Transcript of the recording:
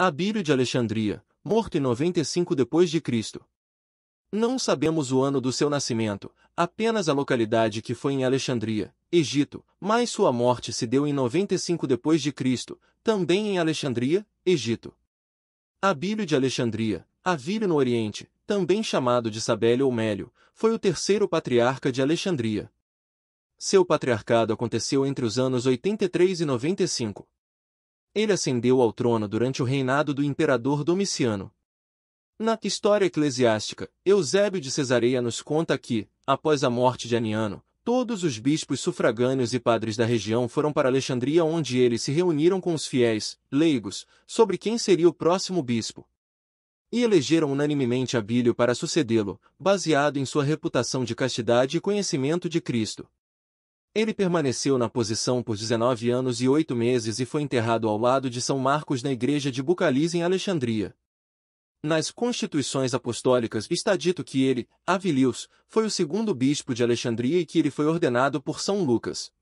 Abílio de Alexandria, morto em 95 d.C. Não sabemos o ano do seu nascimento, apenas a localidade que foi em Alexandria, Egito, mas sua morte se deu em 95 d.C., também em Alexandria, Egito. Abílio de Alexandria, Avílio no Oriente, também chamado de Sabélio ou Mélio, foi o terceiro patriarca de Alexandria. Seu patriarcado aconteceu entre os anos 83 e 95. Ele ascendeu ao trono durante o reinado do imperador Domiciano. Na história eclesiástica, Eusébio de Cesareia nos conta que, após a morte de Aniano, todos os bispos sufragâneos e padres da região foram para Alexandria onde eles se reuniram com os fiéis, leigos, sobre quem seria o próximo bispo. E elegeram unanimemente Abílio para sucedê-lo, baseado em sua reputação de castidade e conhecimento de Cristo. Ele permaneceu na posição por 19 anos e 8 meses e foi enterrado ao lado de São Marcos na igreja de Bucalis em Alexandria. Nas constituições apostólicas está dito que ele, Avilius, foi o segundo bispo de Alexandria e que ele foi ordenado por São Lucas.